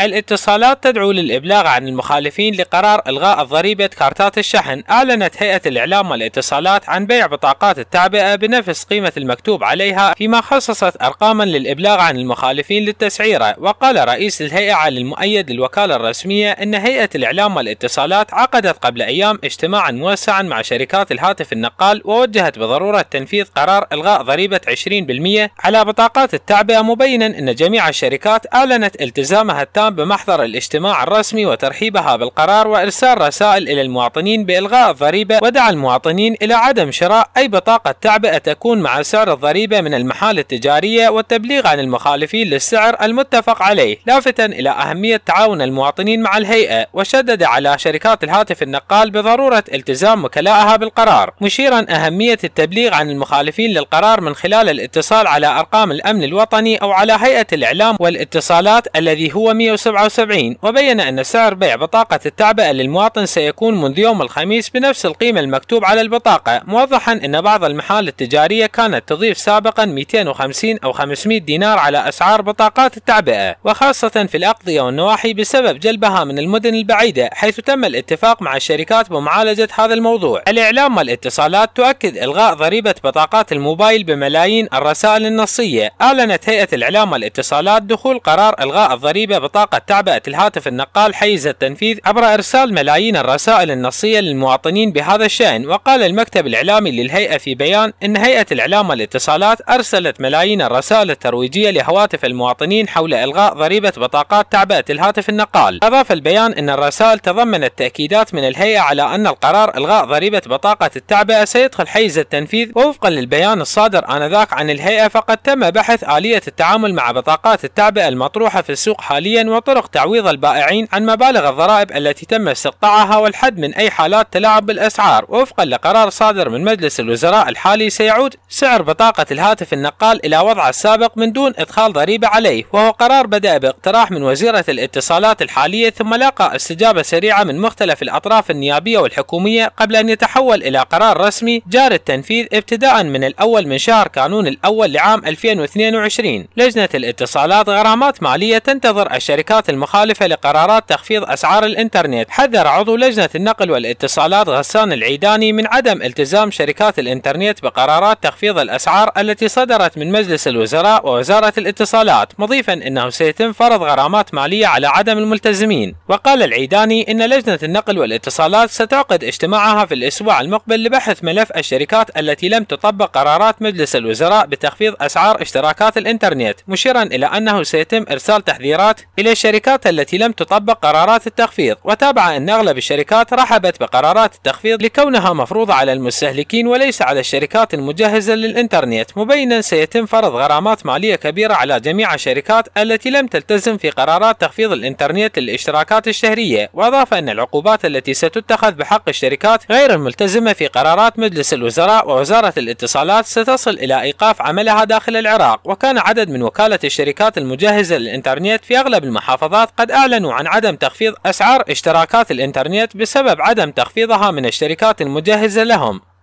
الاتصالات تدعو للإبلاغ عن المخالفين لقرار إلغاء ضريبة كارتات الشحن أعلنت هيئة الإعلام والاتصالات عن بيع بطاقات التعبئة بنفس قيمة المكتوب عليها فيما خصصت أرقاما للإبلاغ عن المخالفين للتسعيرة وقال رئيس الهيئة علي المؤيد للوكالة الرسمية أن هيئة الإعلام والاتصالات عقدت قبل أيام اجتماعا موسعا مع شركات الهاتف النقال ووجهت بضرورة تنفيذ قرار إلغاء ضريبة 20% على بطاقات التعبئة مبينا أن جميع الشركات أعلنت التزامها التام الاعلام بمحضر الاجتماع الرسمي وترحيبها بالقرار وإرسال رسائل إلى المواطنين بإلغاء الضريبة ودعا المواطنين إلى عدم شراء أي بطاقة تعبئة تكون مع سعر الضريبة من المحال التجارية والتبليغ عن المخالفين للسعر المتفق عليه لافتا إلى أهمية تعاون المواطنين مع الهيئة وشدد على شركات الهاتف النقال بضرورة التزام وكلائها بالقرار مشيرا أهمية التبليغ عن المخالفين للقرار من خلال الاتصال على أرقام الأمن الوطني أو على هيئة الإعلام والاتصالات الذي هو 100 177 وبين أن سعر بيع بطاقة التعبئة للمواطن سيكون منذ يوم الخميس بنفس القيمة المكتوب على البطاقة موضحا أن بعض المحال التجارية كانت تضيف سابقا 250 أو 500 دينار على أسعار بطاقات التعبئة وخاصة في الأقضية والنواحي بسبب جلبها من المدن البعيدة حيث تم الاتفاق مع الشركات بمعالجة هذا الموضوع الإعلام والاتصالات تؤكد إلغاء ضريبة بطاقات الموبايل بملايين الرسائل النصية أعلنت هيئة الإعلام والاتصالات دخول قرار إلغاء الضريبة بطاقة العلاقة تعبأت الهاتف النقال حيز التنفيذ عبر إرسال ملايين الرسائل النصية للمواطنين بهذا الشأن وقال المكتب الإعلامي للهيئة في بيان أن هيئة الإعلام والاتصالات أرسلت ملايين الرسائل الترويجية لهواتف المواطنين حول إلغاء ضريبة بطاقات تعبئة الهاتف النقال أضاف البيان أن الرسائل تضمنت تأكيدات من الهيئة على أن القرار إلغاء ضريبة بطاقة التعبئة سيدخل حيز التنفيذ ووفقا للبيان الصادر آنذاك عن الهيئة فقد تم بحث آلية التعامل مع بطاقات التعبئة المطروحة في السوق حاليا وطرق تعويض البائعين عن مبالغ الضرائب التي تم استقطاعها والحد من أي حالات تلاعب بالأسعار وفقا لقرار صادر من مجلس الوزراء الحالي سيعود سعر بطاقة الهاتف النقال إلى وضعه السابق من دون إدخال ضريبة عليه وهو قرار بدأ باقتراح من وزيرة الاتصالات الحالية ثم لاقى استجابة سريعة من مختلف الأطراف النيابية والحكومية قبل أن يتحول إلى قرار رسمي جار التنفيذ ابتداء من الأول من شهر كانون الأول لعام 2022 لجنة الاتصالات غرامات مالية تنتظر الشركة الشركات المخالفة لقرارات تخفيض أسعار الإنترنت حذر عضو لجنة النقل والاتصالات غسان العيداني من عدم التزام شركات الإنترنت بقرارات تخفيض الأسعار التي صدرت من مجلس الوزراء ووزارة الاتصالات مضيفا أنه سيتم فرض غرامات مالية على عدم الملتزمين وقال العيداني أن لجنة النقل والاتصالات ستعقد اجتماعها في الأسبوع المقبل لبحث ملف الشركات التي لم تطبق قرارات مجلس الوزراء بتخفيض أسعار اشتراكات الإنترنت مشيرا إلى أنه سيتم إرسال تحذيرات إلى إلى الشركات التي لم تطبق قرارات التخفيض وتابع أن أغلب الشركات رحبت بقرارات التخفيض لكونها مفروضة على المستهلكين وليس على الشركات المجهزة للإنترنت مبينا سيتم فرض غرامات مالية كبيرة على جميع الشركات التي لم تلتزم في قرارات تخفيض الإنترنت للاشتراكات الشهرية وأضاف أن العقوبات التي ستتخذ بحق الشركات غير الملتزمة في قرارات مجلس الوزراء ووزارة الاتصالات ستصل إلى إيقاف عملها داخل العراق وكان عدد من وكالة الشركات المجهزة للإنترنت في أغلب المحافظات قد أعلنوا عن عدم تخفيض أسعار اشتراكات الإنترنت بسبب عدم تخفيضها من الشركات المجهزة لهم